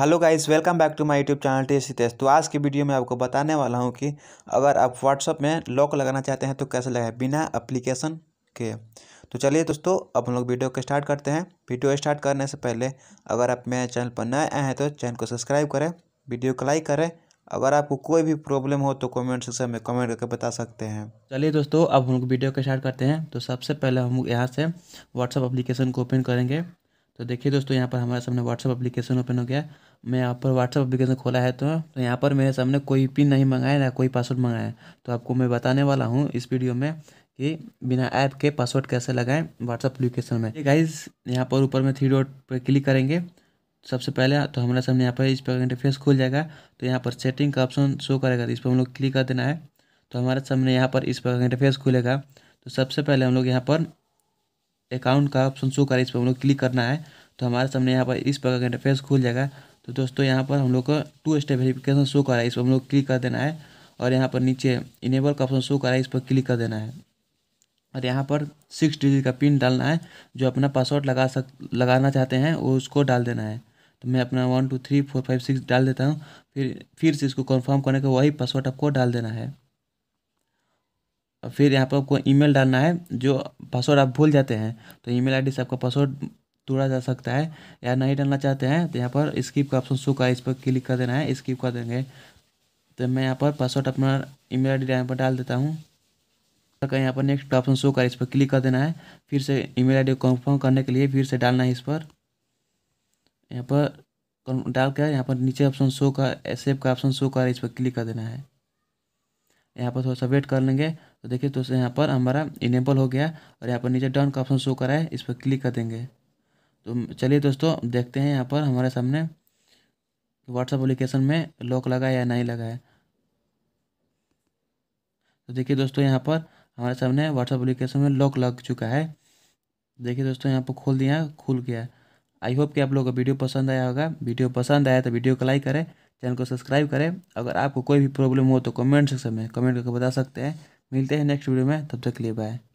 hello guys welcome back to my YouTube channel T test तो आज की video में आपको बताने वाला हूं कि अगर आप व्हाट्सअप में लॉक लगाना चाहते हैं तो कैसे लगाएं बिना एप्लीकेशन के तो चलिए दोस्तों अब हम लोग वीडियो को स्टार्ट करते हैं वीडियो स्टार्ट करने से पहले अगर आप मेरे चैनल पर नए आए हैं तो चैनल को सब्सक्राइब करें वीडियो को लाइक करें अगर आपको कोई भी प्रॉब्लम हो तो कॉमेंट सेक्शन में कमेंट करके बता सकते हैं चलिए दोस्तों अब हम लोग वीडियो को स्टार्ट करते हैं तो सबसे पहले हम लोग यहाँ से व्हाट्सअप एप्लीकेशन को ओपन करेंगे तो देखिए दोस्तों यहाँ पर हमारे सामने व्हाट्सअप एप्लीकेशन ओपन हो गया मैं यहाँ पर व्हाट्सअप अप्लीकेशन खोला है तो, तो यहाँ पर मेरे सामने कोई पिन नहीं मंगाया ना कोई पासवर्ड मंगाया तो आपको मैं बताने वाला हूँ इस वीडियो में कि बिना ऐप के पासवर्ड कैसे लगाएं व्हाट्सअप एप्लीकेशन में गाइज यहाँ पर ऊपर में थ्री डॉट पर क्लिक करेंगे सबसे पहले तो हमारे सामने यहाँ पर इस पर इंटरफेस खुल जाएगा तो यहाँ पर सेटिंग का ऑप्शन शो करेगा तो इस पर हम लोग क्लिक कर देना है तो हमारे सामने यहाँ पर इस पर इंटरफेस खुलेगा तो सबसे पहले हम लोग यहाँ पर अकाउंट का ऑप्शन शो करें इस पर हम लोग क्लिक करना है तो हमारे सामने यहाँ पर इस प्रकार का इंटरफेस खुल जाएगा तो दोस्तों यहाँ पर हम लोग का टू स्टेप वेरीफिकेशन शो कर रहा है इस पर हम लोग क्लिक कर देना है और यहाँ पर नीचे इनेबल का ऑप्शन शो कर रहा है इस पर क्लिक कर देना है और यहाँ पर सिक्स डिजिट का पिन डालना है जो अपना पासवर्ड लगा सक लगाना चाहते हैं वो उसको डाल देना है तो मैं अपना one two three four five six डाल देता हूँ फिर फिर से इसको कन्फर्म करने का वही पासवर्ड आपको डाल देना है और फिर यहाँ पर आपको ईमेल डालना है जो पासवर्ड आप भूल जाते हैं तो ईमेल आईडी से आपका पासवर्ड तोड़ा जा सकता है या नहीं डालना चाहते हैं तो यहाँ पर स्किप का ऑप्शन शो का इस पर क्लिक कर देना है स्किप कर देंगे तो मैं यहाँ पर पासवर्ड अपना ईमेल आई डी यहाँ पर डाल देता हूँ यहाँ पर नेक्स्ट ऑप्शन शो का इस पर क्लिक कर देना है फिर से ईमेल आईडी कंफर्म करने के लिए फिर से डालना है इस पर यहाँ पर डाल कर यहाँ पर नीचे ऑप्शन शो का सेव का ऑप्शन शो का इस पर क्लिक कर देना है यहाँ पर थोड़ा सा वेट कर लेंगे तो देखिए तो यहाँ पर हमारा इनेबल हो गया और यहाँ पर नीचे डन का ऑप्शन शो करा है इस पर क्लिक कर देंगे तो चलिए दोस्तों देखते हैं यहाँ पर हमारे सामने व्हाट्सएप एप्लीकेशन में लॉक लगा है या नहीं लगा है तो देखिए दोस्तों यहाँ पर हमारे सामने व्हाट्सएप एप्लीकेशन में लॉक लग चुका है देखिए दोस्तों यहाँ पर खोल दिया खुल गया आई होप कि आप लोगों को वीडियो पसंद आया होगा वीडियो पसंद आया तो वीडियो को लाइक करें चैनल को सब्सक्राइब करें अगर आपको कोई भी प्रॉब्लम हो तो कमेंट सेक्शन में कमेंट करके बता सकते हैं मिलते हैं नेक्स्ट वीडियो में तब तक के लिए बाय